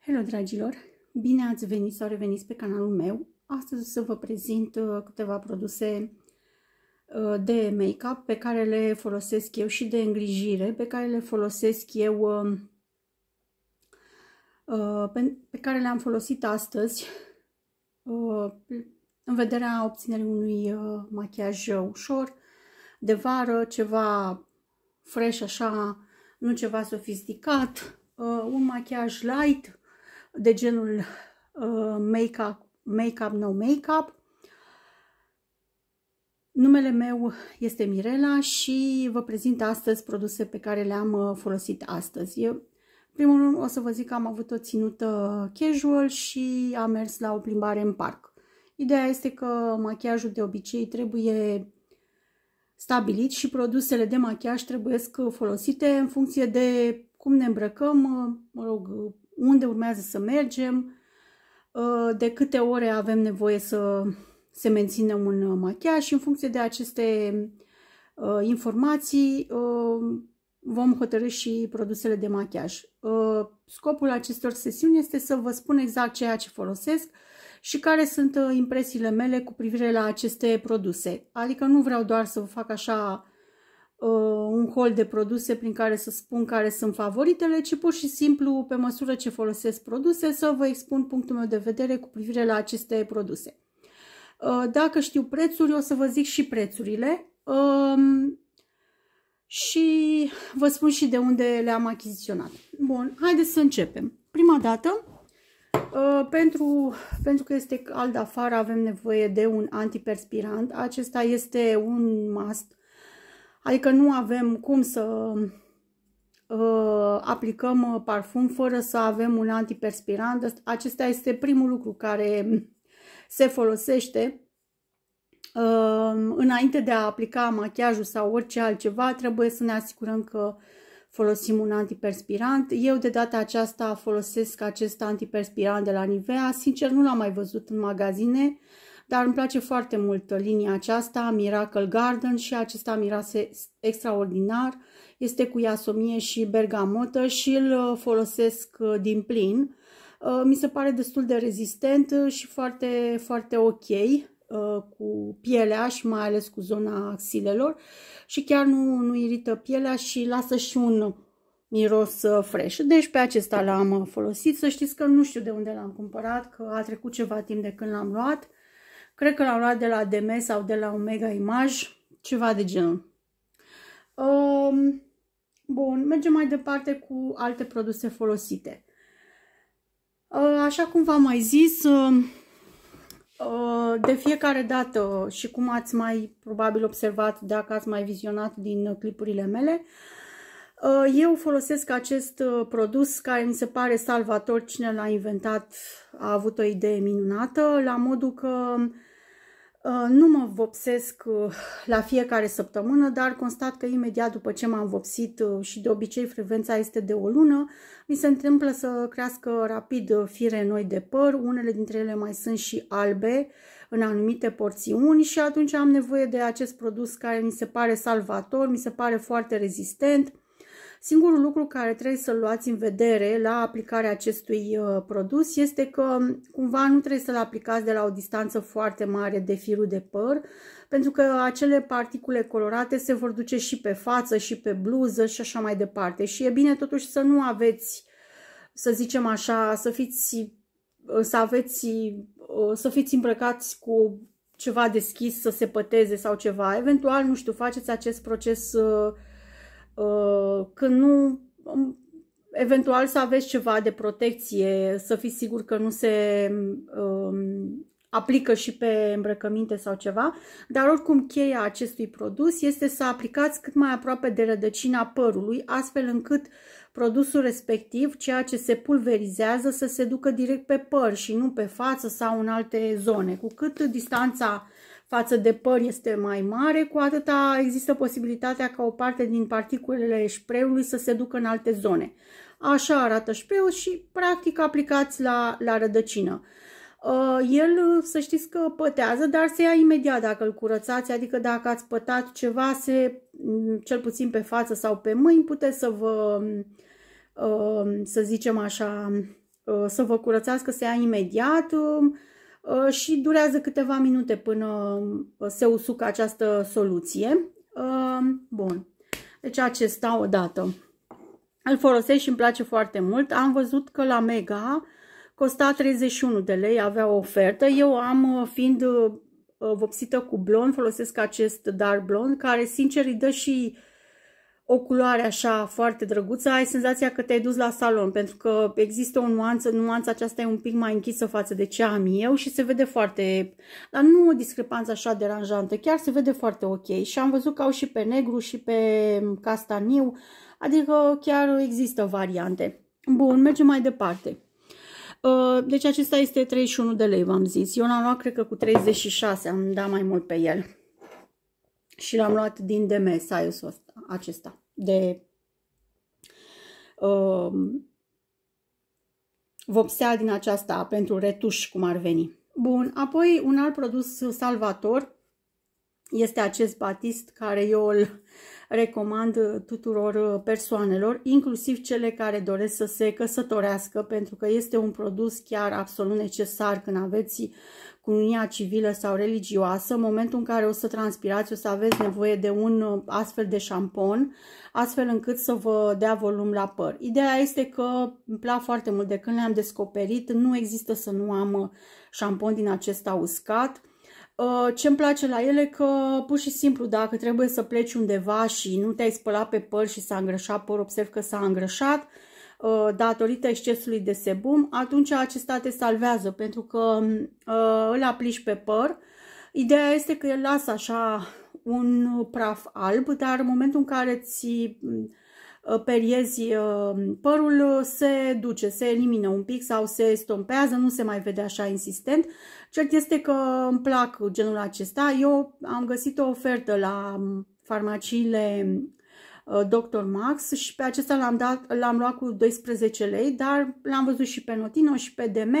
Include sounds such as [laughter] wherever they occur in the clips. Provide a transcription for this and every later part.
Hello, dragilor! Bine ați venit sau reveniți pe canalul meu. Astăzi o să vă prezint uh, câteva produse uh, de make-up pe care le folosesc eu și de îngrijire, pe care le folosesc eu, uh, pe care le-am folosit astăzi în vederea obținerii unui machiaj ușor, de vară, ceva fresh așa, nu ceva sofisticat, un machiaj light, de genul uh, make-up, make-up, no make-up. Numele meu este Mirela și vă prezint astăzi produse pe care le-am uh, folosit astăzi. Eu, primul rând o să vă zic că am avut o ținută casual și am mers la o plimbare în parc. Ideea este că machiajul de obicei trebuie stabilit și produsele de machiaj trebuie uh, folosite în funcție de cum ne îmbrăcăm, uh, mă rog, unde urmează să mergem, uh, de câte ore avem nevoie să se menține un uh, machiaj și în funcție de aceste uh, informații vom hotărâ și produsele de machiaj. Scopul acestor sesiuni este să vă spun exact ceea ce folosesc și care sunt impresiile mele cu privire la aceste produse. Adică nu vreau doar să vă fac așa Uh, un hol de produse prin care să spun care sunt favoritele, ci pur și simplu, pe măsură ce folosesc produse, să vă expun punctul meu de vedere cu privire la aceste produse. Uh, dacă știu prețuri, o să vă zic și prețurile um, și vă spun și de unde le-am achiziționat. Bun, haideți să începem. Prima dată, uh, pentru, pentru că este cald afară, avem nevoie de un antiperspirant. Acesta este un must Adică nu avem cum să uh, aplicăm uh, parfum fără să avem un antiperspirant. Acesta este primul lucru care se folosește. Uh, înainte de a aplica machiajul sau orice altceva, trebuie să ne asigurăm că folosim un antiperspirant. Eu de data aceasta folosesc acest antiperspirant de la Nivea. Sincer, nu l-am mai văzut în magazine. Uh, dar îmi place foarte mult linia aceasta, Miracle Garden și acesta mirase extraordinar. Este cu iasomie și bergamotă și îl uh, folosesc uh, din plin. Uh, mi se pare destul de rezistent și foarte, foarte ok cu pielea și mai ales cu zona axilelor și chiar nu, nu irită pielea și lasă și un miros fresh. Deci pe acesta l-am folosit. Să știți că nu știu de unde l-am cumpărat, că a trecut ceva timp de când l-am luat. Cred că l au luat de la DM sau de la Omega Image, ceva de genul. Um, bun, mergem mai departe cu alte produse folosite. Uh, așa cum v-am mai zis, uh, uh, de fiecare dată și cum ați mai probabil observat dacă ați mai vizionat din clipurile mele, uh, eu folosesc acest uh, produs care mi se pare salvator, cine l-a inventat a avut o idee minunată, la modul că uh, Uh, nu mă vopsesc uh, la fiecare săptămână, dar constat că imediat după ce m-am vopsit uh, și de obicei frecvența este de o lună, mi se întâmplă să crească rapid fire noi de păr, unele dintre ele mai sunt și albe în anumite porțiuni și atunci am nevoie de acest produs care mi se pare salvator, mi se pare foarte rezistent, Singurul lucru care trebuie să-l luați în vedere la aplicarea acestui uh, produs este că cumva nu trebuie să-l aplicați de la o distanță foarte mare de firul de păr, pentru că acele particule colorate se vor duce și pe față, și pe bluză și așa mai departe. Și e bine totuși să nu aveți, să zicem așa, să fiți uh, să aveți, uh, să fiți îmbrăcați cu ceva deschis să se păteze sau ceva. Eventual, nu știu, faceți acest proces uh, Uh, că nu, um, eventual să aveți ceva de protecție, să fiți sigur că nu se um, aplică și pe îmbrăcăminte sau ceva, dar oricum cheia acestui produs este să aplicați cât mai aproape de rădăcina părului, astfel încât produsul respectiv, ceea ce se pulverizează, să se ducă direct pe păr și nu pe față sau în alte zone. Cu cât distanța față de păr este mai mare, cu atâta există posibilitatea ca o parte din particulele șpreului să se ducă în alte zone. Așa arată șpreul și practic aplicați la, la rădăcină. Uh, el, să știți că pătează, dar se ia imediat dacă îl curățați, adică dacă ați pătat ceva, se, mm, cel puțin pe față sau pe mâini, puteți să vă, uh, să zicem așa, uh, să vă curățați, că se ia imediat. Um, Uh, și durează câteva minute până uh, se usucă această soluție. Uh, bun, deci acesta odată. Îl folosesc și îmi place foarte mult. Am văzut că la Mega costa 31 de lei, avea o ofertă. Eu am, fiind vopsită cu blond, folosesc acest dar blond, care sincer îi dă și o culoare așa foarte drăguță, ai senzația că te-ai dus la salon, pentru că există o nuanță, nuanța aceasta e un pic mai închisă față de ce am eu și se vede foarte, dar nu o discrepanță așa deranjantă, chiar se vede foarte ok și am văzut că au și pe negru și pe castaniu, adică chiar există variante. Bun, mergem mai departe. Uh, deci acesta este 31 de lei, v-am zis. Eu l-am luat, cred că cu 36, am dat mai mult pe el. Și l-am luat din DMS, ios acesta de uh, vopsea din aceasta pentru retuș, cum ar veni. Bun, apoi un alt produs salvator este acest batist care eu îl recomand tuturor uh, persoanelor, inclusiv cele care doresc să se căsătorească, pentru că este un produs chiar absolut necesar când aveți cu civilă sau religioasă, în momentul în care o să transpirați, o să aveți nevoie de un uh, astfel de șampon, astfel încât să vă dea volum la păr. Ideea este că îmi plac foarte mult de când le-am descoperit, nu există să nu am uh, șampon din acesta uscat. Uh, ce îmi place la ele că pur și simplu dacă trebuie să pleci undeva și nu te-ai spălat pe păr și s-a îngrășat păr, observ că s-a îngrășat, Uh, datorită excesului de sebum, atunci acesta te salvează pentru că uh, îl aplici pe păr. Ideea este că el lasă așa un praf alb, dar în momentul în care ți uh, periezi părul, se duce, se elimină un pic sau se stompează, nu se mai vede așa insistent. Cert este că îmi plac genul acesta. Eu am găsit o ofertă la farmaciile Uh, Dr. Max și pe acesta l-am, dat, l-am luat cu 12 lei, dar l-am văzut și pe Notino și pe DM.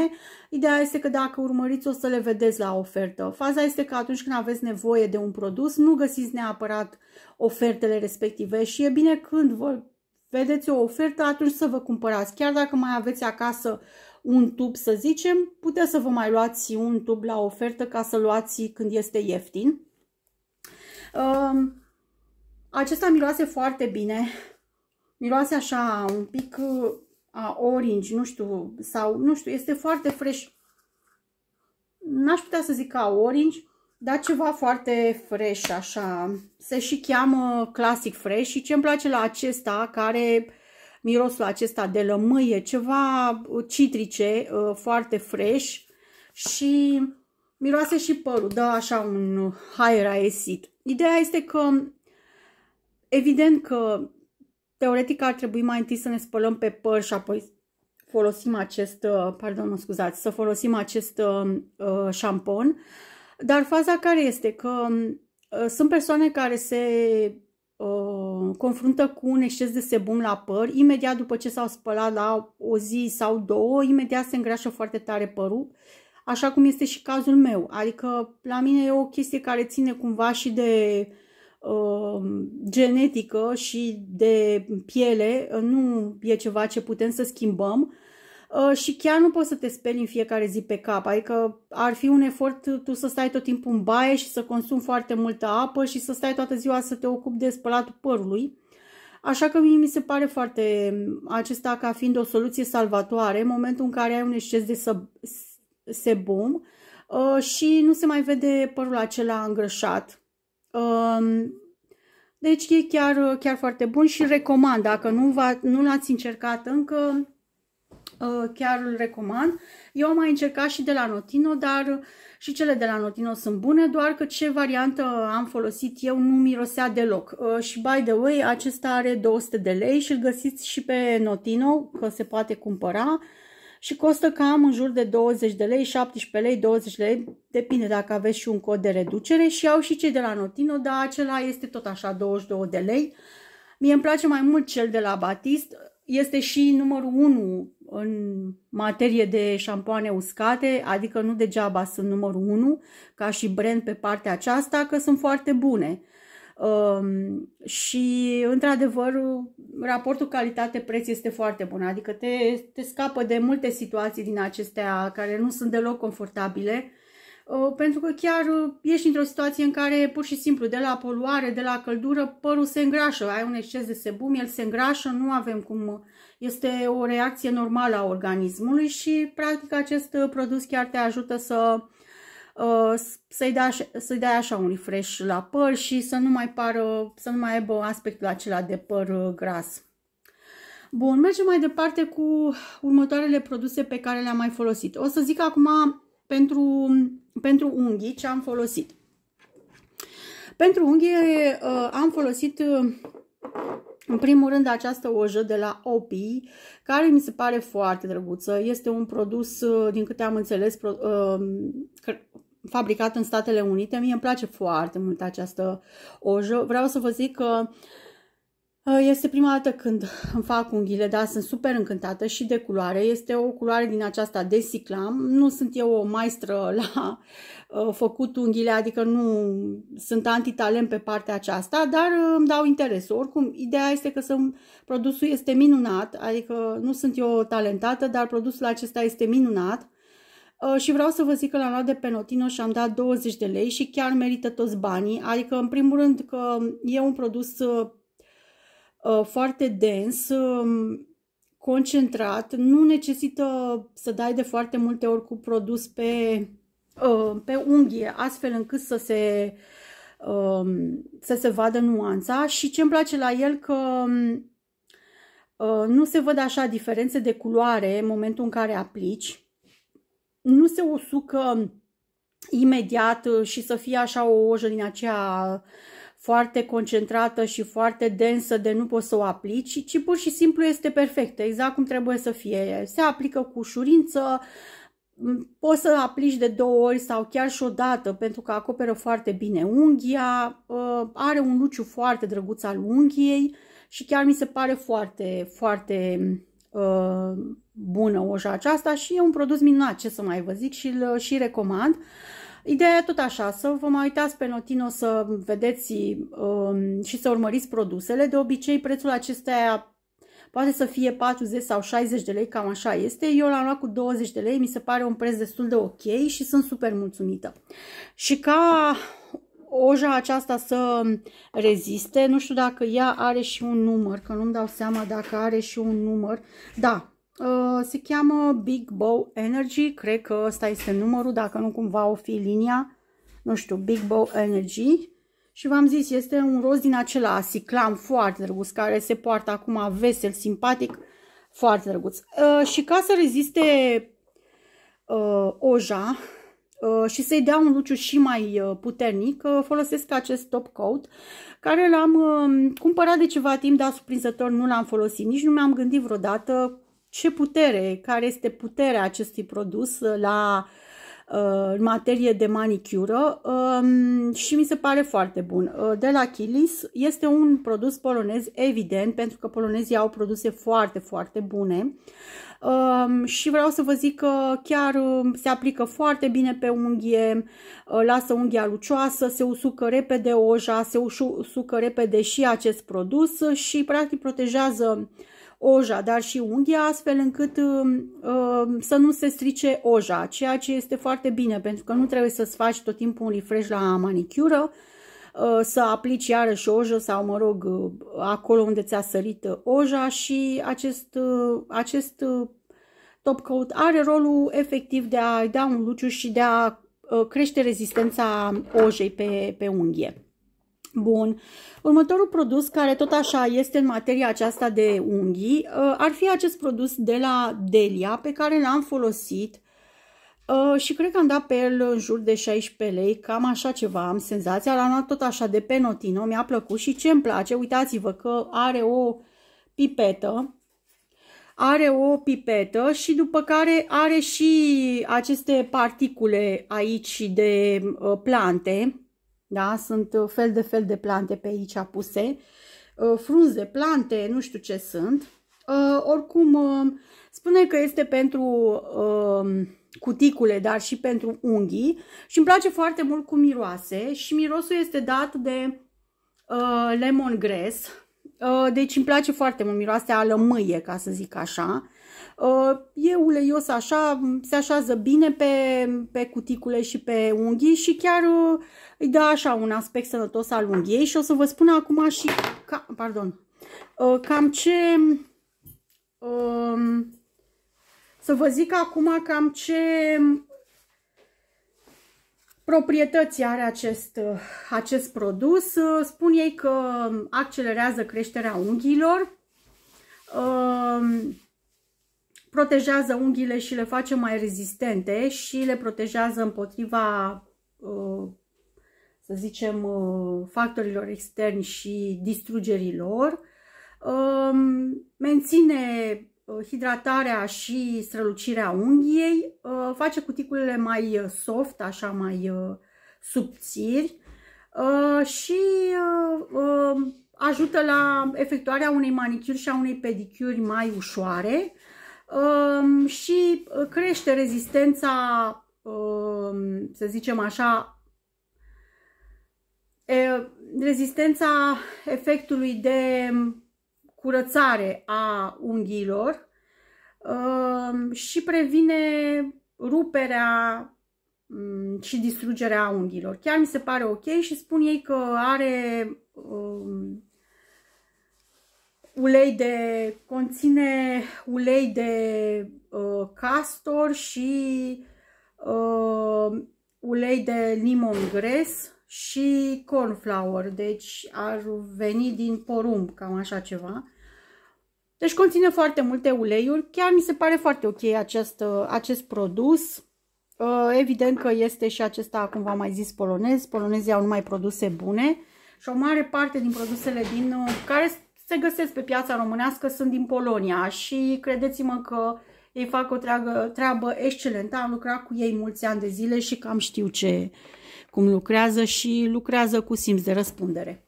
Ideea este că dacă urmăriți o să le vedeți la ofertă. Faza este că atunci când aveți nevoie de un produs, nu găsiți neapărat ofertele respective și e bine când vă vedeți o ofertă, atunci să vă cumpărați. Chiar dacă mai aveți acasă un tub, să zicem, puteți să vă mai luați un tub la ofertă ca să luați când este ieftin. Um, acesta miroase foarte bine. Miroase așa un pic uh, a orange, nu știu, sau nu știu, este foarte fresh. N-aș putea să zic ca orange, dar ceva foarte fresh, așa. Se și cheamă Classic Fresh și ce îmi place la acesta, care mirosul acesta de lămâie, ceva citrice, uh, foarte fresh și miroase și părul, dă așa un high acid. Ideea este că Evident că teoretic ar trebui mai întâi să ne spălăm pe păr și apoi folosim acest, uh, pardon, mă scuzați, să folosim acest uh, uh, șampon. Dar faza care este că uh, sunt persoane care se uh, confruntă cu un exces de sebum la păr, imediat după ce s-au spălat la o zi sau două, imediat se îngreașă foarte tare părul, așa cum este și cazul meu. Adică la mine e o chestie care ține cumva și de uh, Uh, genetică și de piele uh, nu e ceva ce putem să schimbăm uh, și chiar nu poți să te speli în fiecare zi pe cap. Adică ar fi un efort tu să stai tot timpul în baie și să consumi foarte multă apă și să stai toată ziua să te ocupi de spălatul părului. Așa că mie mi se pare foarte acesta ca fiind o soluție salvatoare în momentul în care ai un exces de se sebum și nu se mai vede părul acela îngrășat deci e chiar, chiar foarte bun și recomand. Dacă nu, nu l-ați încercat încă, ă, chiar îl recomand. Eu am mai încercat și de la Notino, dar și cele de la Notino sunt bune, doar că ce variantă am folosit eu nu mirosea deloc. Ă, și by the way, acesta are 200 de lei și îl găsiți și pe Notino, că se poate cumpăra și costă cam în jur de 20 de lei, 17 lei, 20 de lei, depinde dacă aveți și un cod de reducere și au și cei de la Notino, dar acela este tot așa 22 de lei. Mie îmi place mai mult cel de la Batist, este și numărul 1 în materie de șampoane uscate, adică nu degeaba sunt numărul 1 ca și brand pe partea aceasta, că sunt foarte bune. Um, și, într-adevăr, raportul calitate-preț este foarte bun, adică te, te scapă de multe situații din acestea care nu sunt deloc confortabile, uh, pentru că chiar uh, ești într-o situație în care, pur și simplu, de la poluare, de la căldură, părul se îngrașă, ai un exces de sebum, el se îngrașă, nu avem cum... Este o reacție normală a organismului și, practic, acest produs chiar te ajută să Uh, să-i dai, să dea așa un refresh la păr și să nu mai pară, să nu mai aibă aspectul acela de păr uh, gras. Bun, mergem mai departe cu următoarele produse pe care le-am mai folosit. O să zic acum pentru, pentru unghii ce am folosit. Pentru unghii uh, am folosit în primul rând această ojă de la Opi, care mi se pare foarte drăguță. Este un produs, din câte am înțeles, fabricat în Statele Unite. Mie îmi place foarte mult această ojă. Vreau să vă zic că uh, este prima dată când îmi fac unghiile, dar sunt super încântată și de culoare. Este o culoare din aceasta de ciclam. Nu sunt eu o maestră la uh, făcut unghiile, adică nu sunt antitalent pe partea aceasta, dar uh, îmi dau interes. Oricum, ideea este că sunt, produsul este minunat, adică nu sunt eu talentată, dar produsul acesta este minunat. Uh, și vreau să vă zic că l-am luat de pe Notino și am dat 20 de lei și chiar merită toți banii. Adică, în primul rând, că e un produs uh, uh, foarte dens, um, concentrat, nu necesită să dai de foarte multe ori cu produs pe, pe unghie, astfel încât să se, um, să se vadă nuanța. Și ce îmi place la el că um, nu se văd așa diferențe de culoare în momentul în care aplici nu se usucă um, imediat uh, și să fie așa o ojă din aceea foarte concentrată și foarte densă de nu poți să o aplici, ci pur și simplu este perfectă, exact cum trebuie să fie. Se aplică cu ușurință, um, poți să aplici de două ori sau chiar și o dată pentru că acoperă foarte bine unghia, uh, are un luciu foarte drăguț al unghiei și chiar mi se pare foarte, foarte um, Uh, bună oja aceasta și e un produs minunat, ce să mai vă zic, și îl uh, și recomand. Ideea e tot așa, să vă mai uitați pe Notino să vedeți um, și să urmăriți produsele. De obicei, prețul acestea poate să fie 40 sau 60 de lei, cam așa este. Eu l-am luat cu 20 de lei, mi se pare un preț destul de ok și sunt super mulțumită. Și ca oja aceasta să reziste. Nu știu dacă ea are și un număr, că nu-mi dau seama dacă are și un număr. Da, uh, se cheamă Big Bow Energy, cred că ăsta este numărul, dacă nu cumva o fi linia, nu știu, Big Bow Energy. Și v-am zis, este un roz din acela ciclam foarte drăguț, care se poartă acum vesel, simpatic, foarte drăguț. Uh, și ca să reziste uh, oja, Uh, și să-i dea un luciu și mai uh, puternic, uh, folosesc acest top coat care l-am um, cumpărat de ceva timp, dar surprinzător nu l-am folosit, nici nu mi-am gândit vreodată ce putere, care este puterea acestui produs la uh, Uh, în materie de manicură um, și mi se pare foarte bun. Uh, de la Kilis este un produs polonez, evident, pentru că polonezii au produse foarte, foarte bune. Um, și vreau să vă zic că chiar um, se aplică foarte bine pe unghie, uh, lasă unghia lucioasă, se usucă repede oja, se usucă repede și acest produs și practic protejează oja, dar și unghia, astfel încât uh, să nu se strice oja, ceea ce este foarte bine, pentru că nu trebuie să-ți faci tot timpul un refresh la manicură, uh, să aplici iarăși oja sau, mă rog, uh, acolo unde ți-a sărit oja și acest, uh, acest uh, top coat are rolul efectiv de a-i da un luciu și de a crește rezistența ojei pe, pe unghie. Bun. Următorul produs care tot așa este în materia aceasta de unghii uh, ar fi acest produs de la Delia pe care l-am folosit uh, și cred că am dat pe el în jur de 16 lei, cam așa ceva am senzația. L-am luat tot așa de pe Notino, mi-a plăcut și ce îmi place, uitați-vă că are o pipetă, are o pipetă și după care are și aceste particule aici de uh, plante, da? Sunt uh, fel de fel de plante pe aici apuse, uh, frunze, plante, nu știu ce sunt. Uh, oricum, spune că este pentru um, cuticule, dar și pentru unghii și îmi place foarte mult cu miroase și mirosul este dat de lemon grass. Deci îmi place foarte mult miroase a lămâie, ca să zic așa. Uh, e uleios așa, se așează bine pe, pe cuticule și pe unghii și chiar uh, îi dă așa un aspect sănătos al unghiei și o să vă spun acum și ca, pardon, uh, cam ce um, să vă zic acum cam ce proprietăți are acest, acest produs. Spun ei că accelerează creșterea unghiilor, um, protejează unghiile și le face mai rezistente și le protejează împotriva, uh, să zicem, uh, factorilor externi și distrugerilor. Um, menține uh, hidratarea și strălucirea unghiei, face cuticulele mai soft, așa mai subțiri și um, ajută la efectuarea unei manicuri și a unei pedicuri mai ușoare și uh, crește rezistența, să zicem așa, rezistența efectului de curățare a unghiilor și previne ruperea și distrugerea unghiilor. Chiar mi se pare ok și spun ei că are ulei de, conține ulei de uh, castor și uh, ulei de limon gres și cornflower, deci ar veni din porumb, cam așa ceva. Deci conține foarte multe uleiuri, chiar mi se pare foarte ok acest, acest produs. Uh, evident că este și acesta, cum v-am mai zis, polonez. Polonezii au numai produse bune și o mare parte din produsele din uh, care se găsesc pe piața românească, sunt din Polonia și credeți-mă că ei fac o treabă, treabă excelentă. Am lucrat cu ei mulți ani de zile și cam știu ce, cum lucrează și lucrează cu simț de răspundere.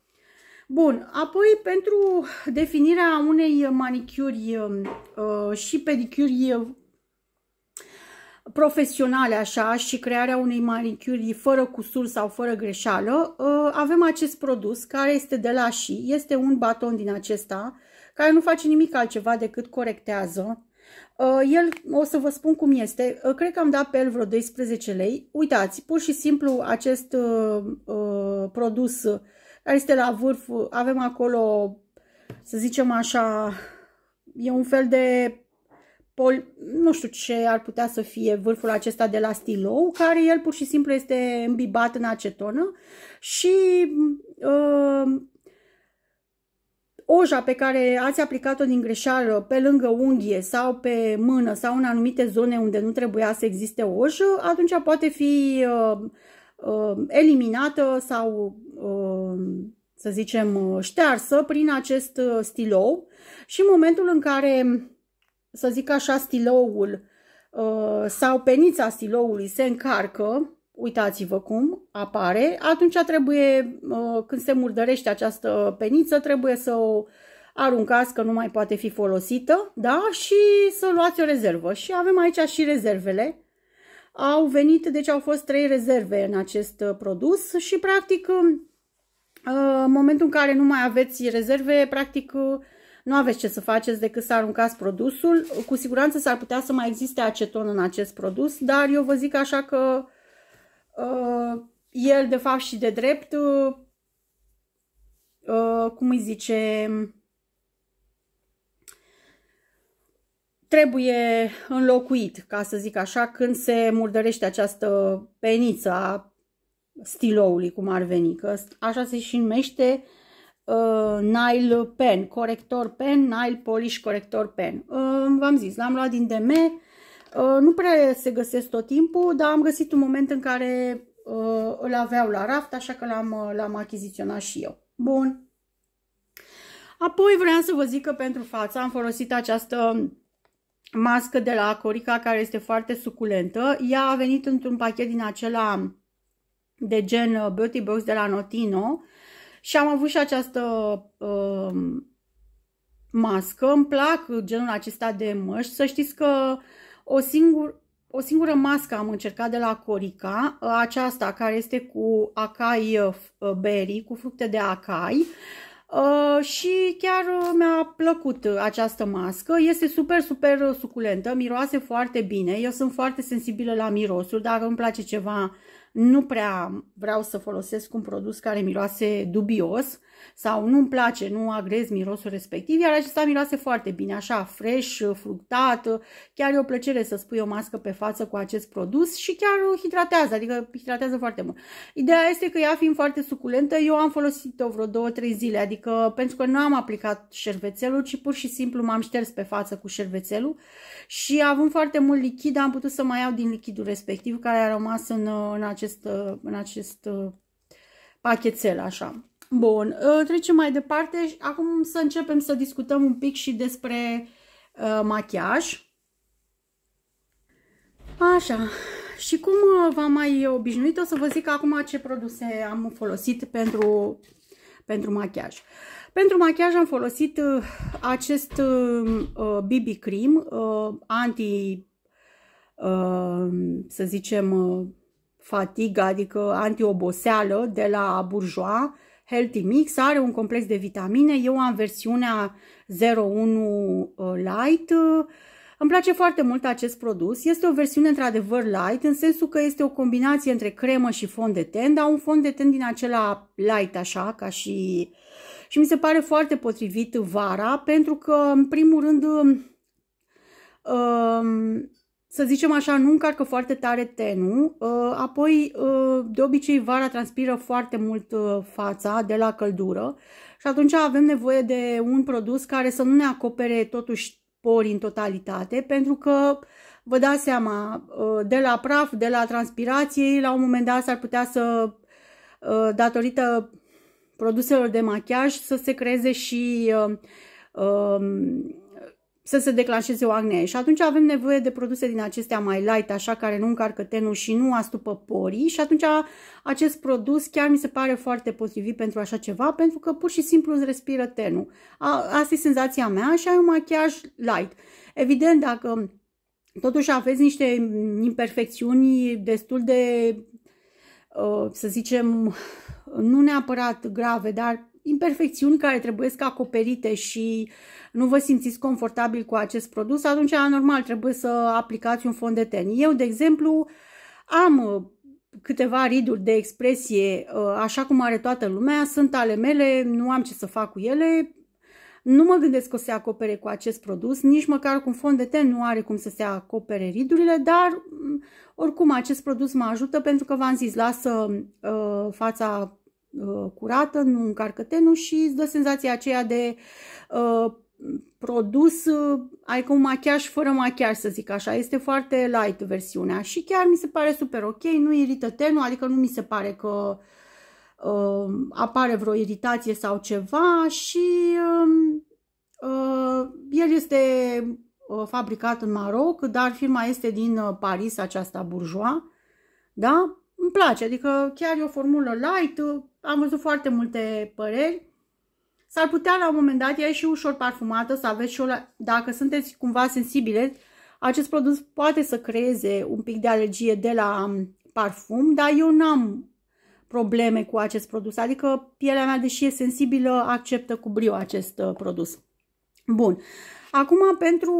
Bun, apoi pentru definirea unei manicuri uh, și pedicuri profesionale așa și crearea unei manicuri fără cusur sau fără greșeală, ă, avem acest produs care este de la și, este un baton din acesta care nu face nimic altceva decât corectează. Ă, el, o să vă spun cum este, ă, cred că am dat pe el vreo 12 lei. Uitați, pur și simplu acest produs care este la vârf, avem acolo, să zicem așa, e un fel de pol, nu știu ce ar putea să fie vârful acesta de la stilou, care el pur și simplu este îmbibat în acetonă și uh, oja pe care ați aplicat-o din greșeală pe lângă unghie sau pe mână sau în anumite zone unde nu trebuia să existe ojă, atunci poate fi uh, uh, eliminată sau uh, să zicem ștearsă prin acest uh, stilou și în momentul în care să zic așa, stiloul uh, sau penița stiloului se încarcă, uitați-vă cum apare, atunci trebuie, uh, când se murdărește această peniță, trebuie să o aruncați că nu mai poate fi folosită, da? Și să luați o rezervă. Și avem aici și rezervele. Au venit, deci au fost trei rezerve în acest uh, produs și practic în momentul în care nu mai aveți rezerve, practic nu aveți ce să faceți decât să aruncați produsul. Cu siguranță s-ar putea să mai existe aceton în acest produs, dar eu vă zic așa că uh, el de fapt și de drept, uh, uh cum îi zice, trebuie înlocuit, ca să zic așa, când se murdărește această peniță a stiloului, cum ar veni, că așa se și numește uh, uh, Nile Pen, corector pen, Nile Polish corector pen. Uh, V-am zis, l-am luat din DM, uh, nu prea se găsesc tot timpul, dar am găsit un moment în care uh, îl aveau la raft, așa că l-am uh, l-am achiziționat și eu. Bun. Apoi vreau să vă zic că pentru față am folosit această mască de la Corica care este foarte suculentă. Ea a venit într-un pachet din acela de gen uh, Beauty Box de la Notino și am avut și această uh, mască. Îmi plac genul acesta de măști. Să știți că o, singur, o singură mască am încercat de la Corica, aceasta care este cu acai uh, berry, cu fructe de acai. Uh, și chiar uh, mi-a plăcut această mască. Este super, super suculentă, miroase foarte bine. Eu sunt foarte sensibilă la mirosuri. Dacă îmi place ceva, nu prea vreau să folosesc un produs care miroase dubios sau nu-mi place, nu agrez mirosul respectiv, iar acesta miroase foarte bine, așa, fresh, fructat, chiar e o plăcere să spui o mască pe față cu acest produs și chiar hidratează, adică hidratează foarte mult. Ideea este că ea fiind foarte suculentă, eu am folosit-o vreo 2-3 zile, adică pentru că nu am aplicat șervețelul, ci pur și simplu m-am șters pe față cu șervețelul și având foarte mult lichid, am putut să mai iau din lichidul respectiv care a rămas în, în acest, în acest uh, pachetel, așa. Bun, ă, trecem mai departe. Acum să începem să discutăm un pic și despre uh, machiaj. Așa, și cum ă, v-am mai obișnuit, o să vă zic acum ce produse am folosit pentru, pentru machiaj. Pentru machiaj am folosit uh, acest uh, BB Cream uh, anti, să zicem, fatigă, adică anti anti-oboseală de la Bourjois Healthy Mix, are un complex de vitamine, eu am versiunea 01 uh, Light. Îmi place foarte mult acest produs, este o versiune într-adevăr light, în sensul că este o combinație între cremă și fond de ten, dar un fond de ten din acela light așa, ca și... Și mi se pare foarte potrivit vara, pentru că, în primul rând, um, să zicem așa, nu încarcă foarte tare tenul, uh, apoi uh, de obicei vara transpiră foarte mult uh, fața de la căldură și atunci avem nevoie de un produs care să nu ne acopere totuși pori în totalitate, pentru că vă dați seama, de la praf, de la transpirație, la un moment dat s-ar putea să, datorită produselor de machiaj, să se creeze și um, să se declanșeze o acne. Și atunci avem nevoie de produse din acestea mai light, așa, care nu încarcă tenul și nu astupă porii. Și atunci acest produs chiar mi se pare foarte potrivit pentru așa ceva, pentru că pur și simplu îți respiră tenul. A, asta e senzația mea și ai un machiaj light. Evident, dacă totuși aveți niște imperfecțiuni destul de, uh, să zicem, nu neapărat grave, dar imperfecțiuni care trebuie să acoperite și nu vă simțiți confortabil cu acest produs, atunci normal trebuie să aplicați un fond de ten. Eu, de exemplu, am uh, câteva riduri de expresie, uh, așa cum are toată lumea, sunt ale mele, nu am ce să fac cu ele, nu mă gândesc că se acopere cu acest produs, nici măcar cu un fond de ten nu are cum să se acopere ridurile, dar mm, oricum acest produs mă ajută pentru că v-am zis, lasă uh, fața Uh, curată, nu încarcă tenul și îți dă senzația aceea de uh, produs, uh, ai adică cum machiaj fără machiaj, să zic așa. Este foarte light versiunea și chiar mi se pare super ok, nu irită tenul, adică nu mi se pare că uh, apare vreo iritație sau ceva și uh, uh, el este fabricat în Maroc, dar firma este din Paris, aceasta bourgeois. Da? Îmi place, adică chiar e o formulă light, am văzut foarte multe păreri. S-ar putea la un moment dat, ea e și ușor parfumată, să aveți și o, dacă sunteți cumva sensibile, acest produs poate să creeze un pic de alergie de la um, parfum, dar eu n-am probleme cu acest produs, adică pielea mea, deși e sensibilă, acceptă cu brio acest uh, produs. Bun, acum pentru,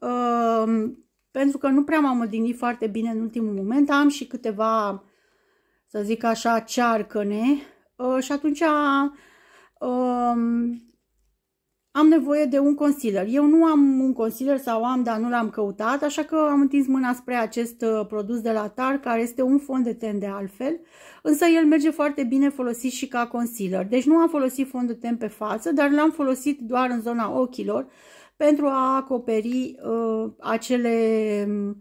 uh, pentru că nu prea m-am odihnit foarte bine în ultimul moment, am și câteva să zic așa, cearcăne uh, și atunci um, am nevoie de un concealer. Eu nu am un concealer sau am, dar nu l-am căutat, așa că am întins mâna spre acest ă, produs de la TAR, care este un fond de ten de altfel, însă el merge foarte bine folosit și ca concealer. Deci nu am folosit fond de ten pe față, dar l-am folosit doar în zona ochilor pentru a acoperi uh, acele... Uh,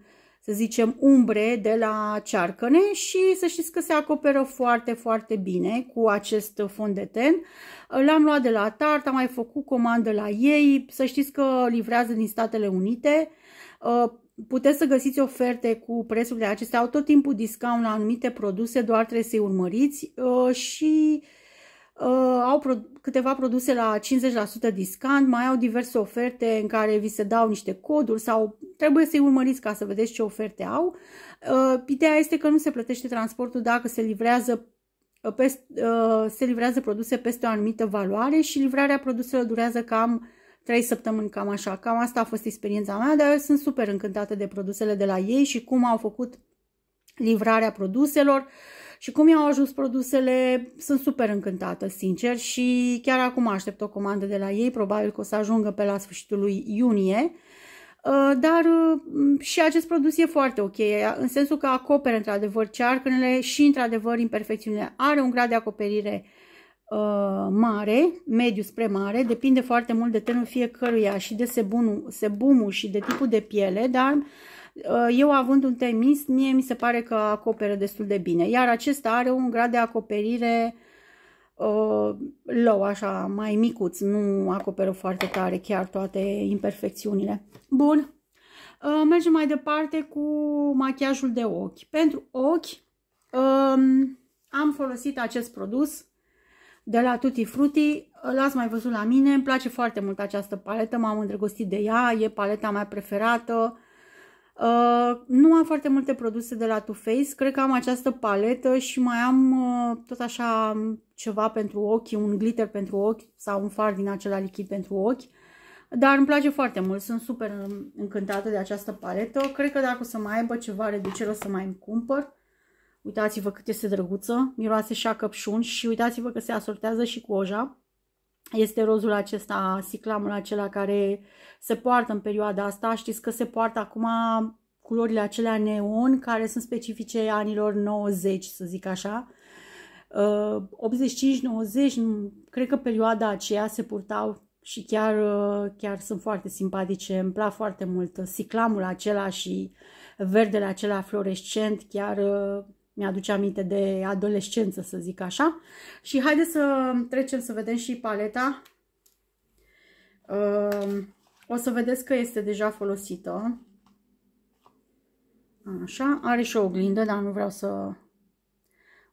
să zicem, umbre de la cearcăne și să știți că se acoperă foarte, foarte bine cu acest fond de ten. L-am luat de la Tarte, am mai făcut comandă la ei, să știți că livrează din Statele Unite. Uh, puteți să găsiți oferte cu prețurile acestea, au tot timpul discount la anumite produse, doar trebuie să-i urmăriți uh, și Uh, au pro câteva produse la 50% discount, mai au diverse oferte în care vi se dau niște coduri sau trebuie să-i urmăriți ca să vedeți ce oferte au. Uh, ideea este că nu se plătește transportul dacă se livrează uh, peste, uh, se livrează produse peste o anumită valoare și livrarea produselor durează cam 3 săptămâni, cam așa. Cam asta a fost experiența mea, dar eu sunt super încântată de produsele de la ei și cum au făcut livrarea produselor. Uh, și cum i-au ajuns produsele, sunt super încântată, sincer, și chiar acum aștept o comandă de la ei, probabil că o să ajungă pe la sfârșitul lui iunie. Uh, dar uh, și acest produs e foarte ok, în sensul că acoperă într-adevăr cearcănele și într-adevăr imperfecțiunile. Are un grad de acoperire uh, mare, mediu spre mare, depinde foarte mult de tenul fiecăruia și de sebumul, sebumul și de tipul de piele, dar Uh, eu având un temis, mie mi se pare că acoperă destul de bine. Iar acesta are un grad de acoperire uh, low, așa, mai micuț. Nu acoperă foarte tare chiar toate imperfecțiunile. Bun. Uh, mergem mai departe cu machiajul de ochi. Pentru ochi um, am folosit acest produs de la Tutti Frutti. L-ați mai văzut la mine, îmi place foarte mult această paletă, m-am îndrăgostit de ea, e paleta mea preferată. Uh, nu am foarte multe produse de la Too Faced, cred că am această paletă și mai am uh, tot așa ceva pentru ochi, un glitter pentru ochi sau un far din acela lichid pentru ochi. Dar îmi place foarte mult, sunt super um, încântată de această paletă. Cred că dacă o să mai aibă ceva reducere o să mai îmi cumpăr. Uitați-vă cât este drăguță, miroase și a căpșun și uitați-vă că se asortează și cu oja este rozul acesta, siclamul acela care se poartă în perioada asta. Știți că se poartă acum culorile acelea neon care sunt specifice anilor 90, să zic așa. 85-90, uh, cred că perioada aceea se purtau și chiar, uh, chiar sunt foarte simpatice, îmi plac foarte mult siclamul acela și verdele acela fluorescent, chiar uh, mi-aduce aminte de adolescență, să zic așa. Și haideți să trecem să vedem și paleta. Ehm, o să vedeți că este deja folosită. Așa, are și o oglindă, dar nu vreau să...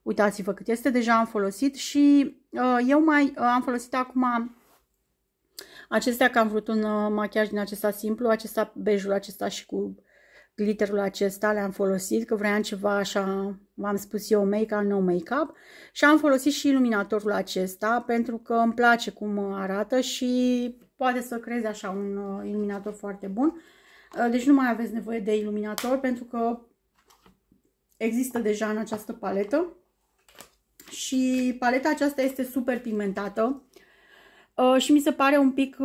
Uitați-vă cât este, deja am folosit și uh, eu mai uh, am folosit acum acestea, că am vrut un uh, machiaj din acesta simplu, acesta bejul, acesta și cu glitterul acesta, le-am folosit, că vreau ceva așa, v-am spus eu, make-up, no make-up. Și am folosit și iluminatorul acesta, pentru că îmi place cum arată și poate să creeze așa un uh, iluminator foarte bun. Uh, deci nu mai aveți nevoie de iluminator, pentru că există deja în această paletă. Și paleta aceasta este super pigmentată uh, și mi se pare un pic,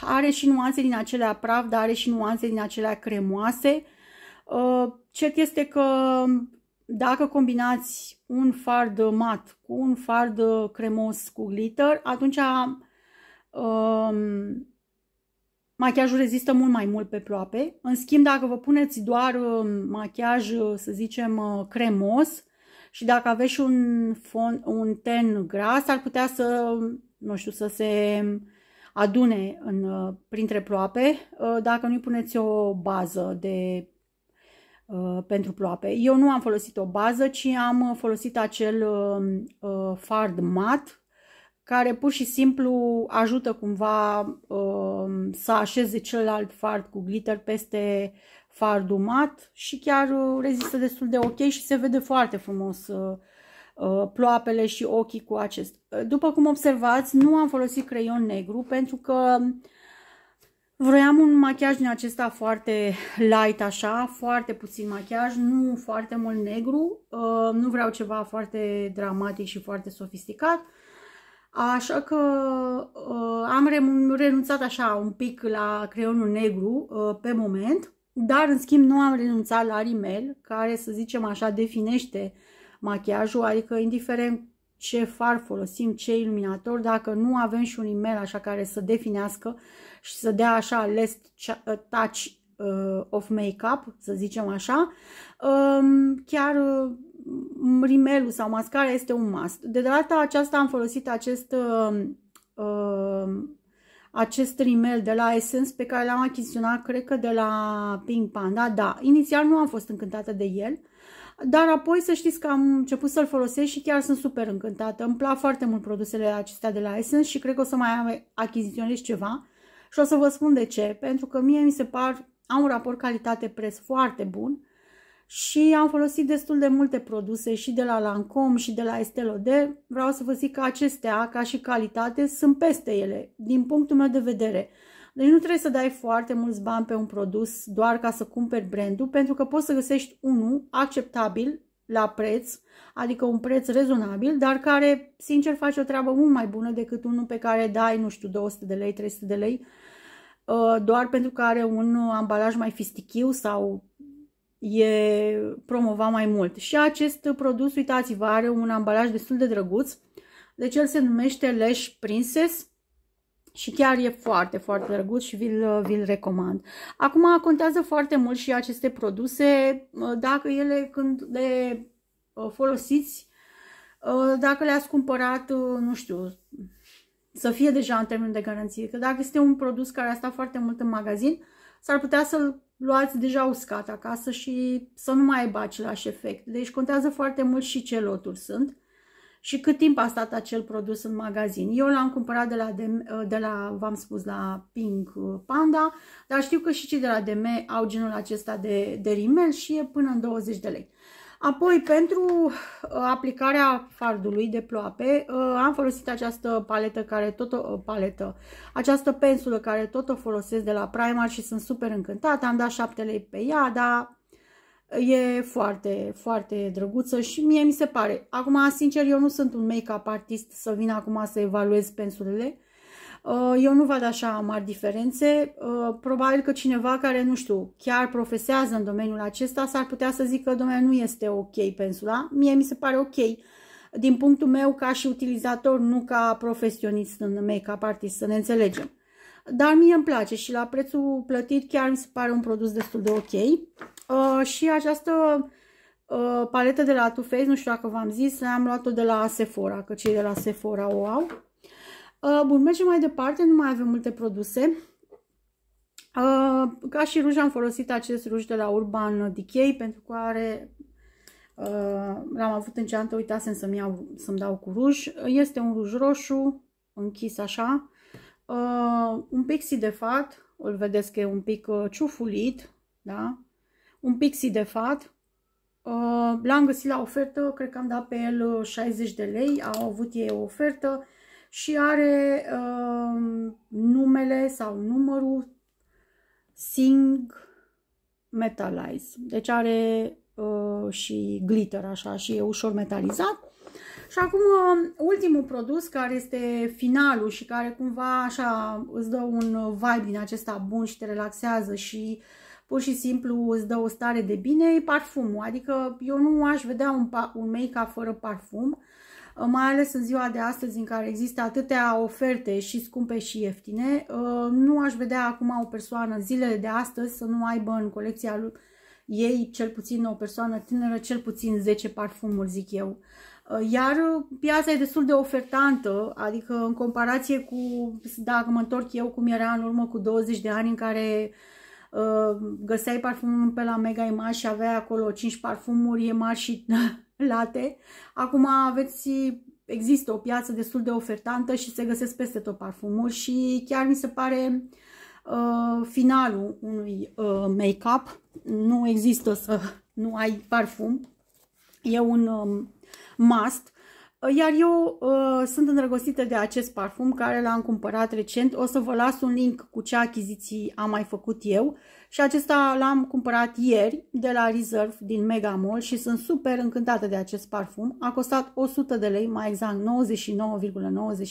are și nuanțe din acelea praf, dar are și nuanțe din acelea cremoase Ă, cert este că dacă combinați un fard mat cu un fard cremos cu glitter, atunci um, machiajul rezistă mult mai mult pe ploape. În schimb, dacă vă puneți doar ă, machiaj, să zicem, cremos și dacă aveți și un, fond un ten gras, ar putea să, nu știu, să se adune în, printre ploape dacă nu-i puneți o bază de Uh, pentru ploape. Eu nu am folosit o bază, ci am uh, folosit acel uh, fard mat care pur și simplu ajută cumva uh, să așeze celălalt fard cu glitter peste fardul mat și chiar rezistă destul de ok și se vede foarte frumos uh, ploapele și ochii cu acest. După cum observați, nu am folosit creion negru pentru că uh, Vroiam un machiaj din acesta foarte light așa, foarte puțin machiaj, nu foarte mult negru, uh, nu vreau ceva foarte dramatic și foarte sofisticat, așa că uh, am renunțat așa un pic la creionul negru uh, pe moment, dar în schimb nu am renunțat la rimel, care să zicem așa definește machiajul, adică indiferent ce far folosim, ce iluminator, dacă nu avem și un email așa care să definească și să dea așa last uh, touch uh, of make-up, să zicem așa, um, chiar rimelul uh, sau mascara este un must. De data aceasta am folosit acest um, um, acest rimel de la Essence pe care l-am achiziționat, cred că de la Pink Panda. Da, inițial nu am fost încântată de el, dar apoi să știți că am început să-l folosesc și chiar sunt super încântată. Îmi plac foarte mult produsele acestea de la Essence și cred că o să mai achiziționez ceva. Și o să vă spun de ce, pentru că mie mi se par, am un raport calitate-preț foarte bun și am folosit destul de multe produse și de la Lancome și de la Estée Lauder. Vreau să vă zic că acestea, ca și calitate, sunt peste ele, din punctul meu de vedere. Deci nu trebuie să dai foarte mulți bani pe un produs doar ca să cumperi brandul, pentru că poți să găsești unul acceptabil la preț, adică un preț rezonabil, dar care, sincer, face o treabă mult mai bună decât unul pe care dai, nu știu, 200 de lei, 300 de lei, uh, doar pentru că are un ambalaj mai fistichiu sau e promovat mai mult. Și acest produs, uitați-vă, are un ambalaj destul de drăguț, deci el se numește Lash Princess și chiar e foarte, foarte drăguț și vi-l vi recomand. Acum contează foarte mult și aceste produse, uh, dacă ele când le uh, folosiți, uh, dacă le-ați cumpărat, nu știu, să fie deja în termen de garanție. Că dacă este un produs care a stat foarte mult în magazin, s-ar putea să-l luați deja uscat acasă și să nu mai aibă același efect. Deci contează foarte mult și ce loturi sunt și cât timp a stat acel produs în magazin. Eu l-am cumpărat de la, de la v-am spus, la Pink Panda, dar știu că și cei de la DM au genul acesta de, de rimel și e până în 20 de lei. Apoi, pentru uh, aplicarea fardului de ploape, uh, am folosit această paletă care tot o uh, paletă, această pensulă care tot o folosesc de la Primar și sunt super încântată. Am dat 7 lei pe ea, dar E foarte, foarte drăguță și mie mi se pare. Acum, sincer, eu nu sunt un make-up artist să vin acum să evaluez pensulele. Uh, eu nu văd așa mari diferențe. Uh, probabil că cineva care, nu știu, chiar profesează în domeniul acesta s-ar putea să zică, domnule, nu este ok pensula. Mie mi se pare ok. Din punctul meu, ca și utilizator, nu ca profesionist în make-up artist, să ne înțelegem dar mie îmi place și la prețul plătit chiar mi se pare un produs destul de ok. Uh, și această uh, paletă de la Too Faced, nu știu dacă v-am zis, am luat-o de la Sephora, că cei de la Sephora o au. Uh, bun, mergem mai departe, nu mai avem multe produse. Uh, ca și ruj am folosit acest ruj de la Urban Decay pentru că are uh, l-am avut în ceantă, uitasem să-mi să, să dau cu ruj. Este un ruj roșu, închis așa, uh, un pic sidefat, îl vedeți că e un pic uh, ciufulit, da? un pic sidefat. Uh, L-am găsit la ofertă, cred că am dat pe el 60 uh, de lei, au avut ei o ofertă și are uh, numele sau numărul Sing Metalize. Deci are uh, și glitter așa și e ușor metalizat. Și acum um, ultimul produs care este finalul și care cumva așa îți dă un vibe din acesta bun și te relaxează și pur și simplu îți dă o stare de bine, e parfumul. Adică eu nu aș vedea un, un make-up fără parfum, uh, mai ales în ziua de astăzi în care există atâtea oferte și scumpe și ieftine. Uh, nu aș vedea acum o persoană în zilele de astăzi să nu aibă în colecția lui ei, cel puțin o persoană tânără, cel puțin 10 parfumuri, zic eu. Uh, iar uh, piața e destul de ofertantă, adică în comparație cu, dacă mă întorc eu, cum era în urmă cu 20 de ani în care uh, găseai parfumul pe la Mega Image și aveai acolo 5 parfumuri, e mari și [laughs] late. Acum aveți, există o piață destul de ofertantă și se găsesc peste tot parfumul și chiar mi se pare uh, finalul unui uh, make-up. Nu există să [laughs] nu ai parfum. E un... Um, must. Iar eu uh, sunt îndrăgostită de acest parfum care l-am cumpărat recent. O să vă las un link cu ce achiziții am mai făcut eu. Și acesta l-am cumpărat ieri de la Reserve din Mega Mall și sunt super încântată de acest parfum. A costat 100 de lei, mai exact 99,99. ,99.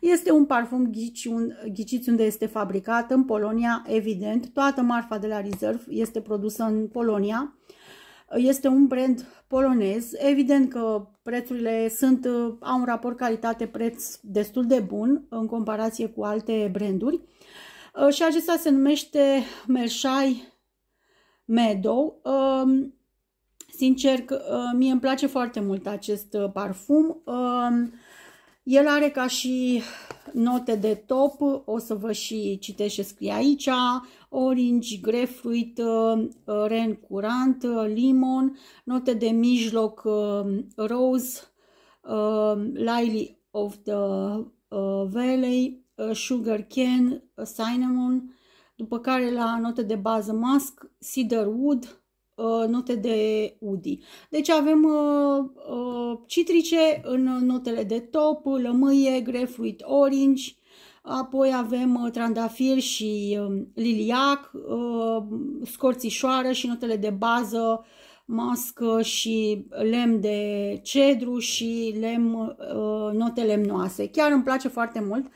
Este un parfum, ghici un, ghiciți unde este fabricat, în Polonia, evident. Toată marfa de la Reserve este produsă în Polonia. Uh, este un brand polonez. Evident că prețurile sunt, uh, au un raport calitate-preț destul de bun în comparație cu alte branduri. Uh, și acesta se numește Melshai Meadow. Um, sincer, uh, mie îmi place foarte mult acest parfum. Um, el are ca și note de top, o să vă și citesc ce scrie aici, orange, grapefruit, uh, ren curant, uh, limon, note de mijloc, uh, rose, lily of the valley, sugar cane, cinnamon, după care la note de bază musk, cedar wood, note de udi. Deci avem citrice în notele de top, lămâie, grapefruit, orange, Apoi avem uh, trandafir și um, liliac, uh, scorțișoară și notele de bază, mască și lemn de cedru și lemn, uh, note lemnoase. Chiar îmi place foarte mult.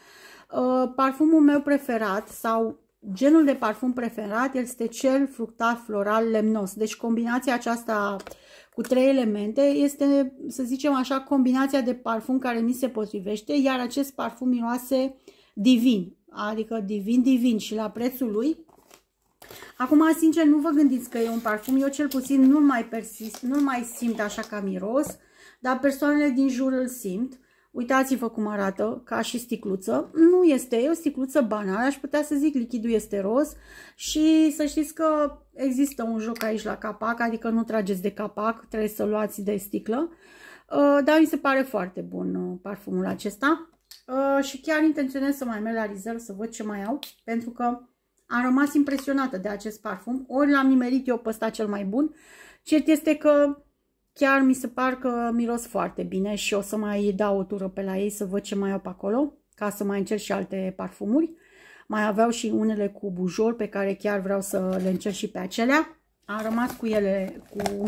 Parfumul meu preferat sau genul de parfum preferat este cel fructat floral lemnos. Deci combinația aceasta cu trei elemente este, să zicem așa, combinația de parfum care mi se potrivește, iar acest parfum miroase uh, divin, adică divin, divin și la prețul lui. Acum, sincer, nu vă gândiți că e un parfum, eu cel puțin nu-l mai persist, nu mai simt așa ca miros, dar persoanele din jur îl simt. Uitați-vă cum arată, ca și sticluță. Nu este, e o sticluță banală, aș putea să zic lichidul este roz și să știți că există un joc aici la capac, adică nu trageți de capac, trebuie să luați de sticlă. Uh, dar mi se pare foarte bun uh, parfumul acesta. Uh, și chiar intenționez să mai merg la Rizel să văd ce mai au, pentru că am rămas impresionată de acest parfum. Ori l-am nimerit eu pe ăsta cel mai bun. Cert este că chiar mi se par că miros foarte bine și o să mai dau o tură pe la ei să văd ce mai au pe acolo, ca să mai încerc și alte parfumuri. Mai aveau și unele cu bujor pe care chiar vreau să le încerc și pe acelea. Am rămas cu ele, cu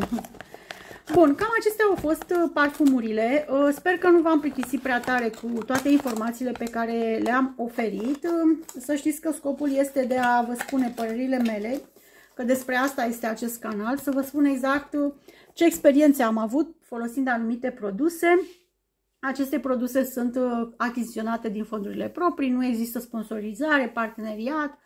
Bun, cam acestea au fost uh, parfumurile. Uh, sper că nu v-am plictisit prea tare cu toate informațiile pe care le-am oferit. Uh, să știți că scopul este de a vă spune părerile mele, că despre asta este acest canal, să vă spun exact ce experiențe am avut folosind anumite produse. Aceste produse sunt achiziționate din fondurile proprii, nu există sponsorizare, parteneriat,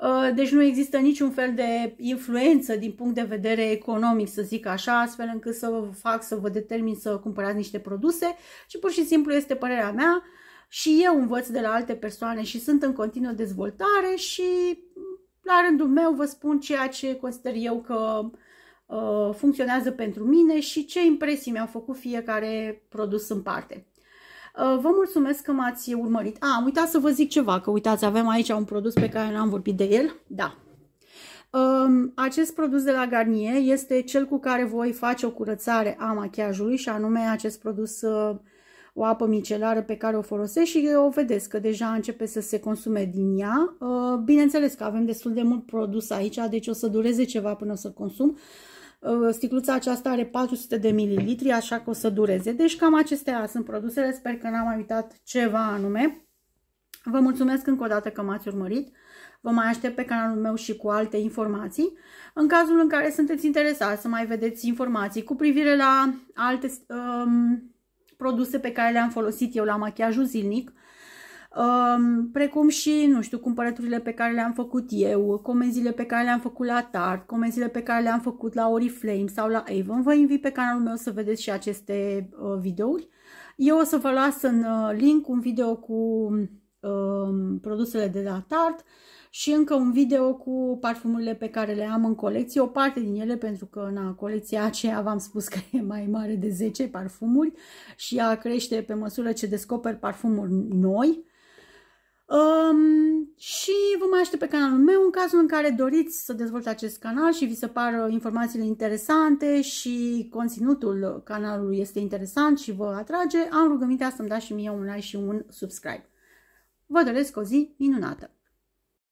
Uh, deci nu există niciun fel de influență din punct de vedere economic, să zic așa, astfel încât să vă fac să vă determin să cumpărați niște produse, ci pur și simplu este părerea mea și eu învăț de la alte persoane și sunt în continuă dezvoltare și la rândul meu vă spun ceea ce consider eu că uh, funcționează pentru mine și ce impresii mi-au făcut fiecare produs în parte. Uh, vă mulțumesc că m-ați urmărit. A, am uitat să vă zic ceva, că uitați, avem aici un produs pe care n-am vorbit de el. Da. Um, acest produs de la Garnier este cel cu care voi face o curățare a machiajului și anume acest produs uh, o apă micelară pe care o folosesc și o vedeți că deja începe să se consume din ea. Uh, bineînțeles că avem destul de mult produs aici, deci o să dureze ceva până să consum, Uh, sticluța aceasta are 400 de mililitri, așa că o să dureze. Deci cam acestea sunt produsele. Sper că n-am uitat ceva anume. Vă mulțumesc încă o dată că m-ați urmărit. Vă mai aștept pe canalul meu și cu alte informații. În cazul în care sunteți interesați să mai vedeți informații cu privire la alte um, produse pe care le-am folosit eu la machiajul zilnic, precum și, nu știu, cumpărăturile pe care le-am făcut eu, comenzile pe care le-am făcut la Tart, comenzile pe care le-am făcut la Oriflame sau la Avon. Vă invit pe canalul meu să vedeți și aceste uh, videouri. Eu o să vă las în uh, link un video cu um, produsele de la Tart și încă un video cu parfumurile pe care le am în colecție, o parte din ele pentru că na, colecția aceea v-am spus că e mai mare de 10 parfumuri și ea crește pe măsură ce descoper parfumuri noi. Um, și vă mai aștept pe canalul meu în cazul în care doriți să dezvolt acest canal și vi se pară informațiile interesante și conținutul canalului este interesant și vă atrage, am rugămintea să-mi dați și mie un like și un subscribe. Vă doresc o zi minunată!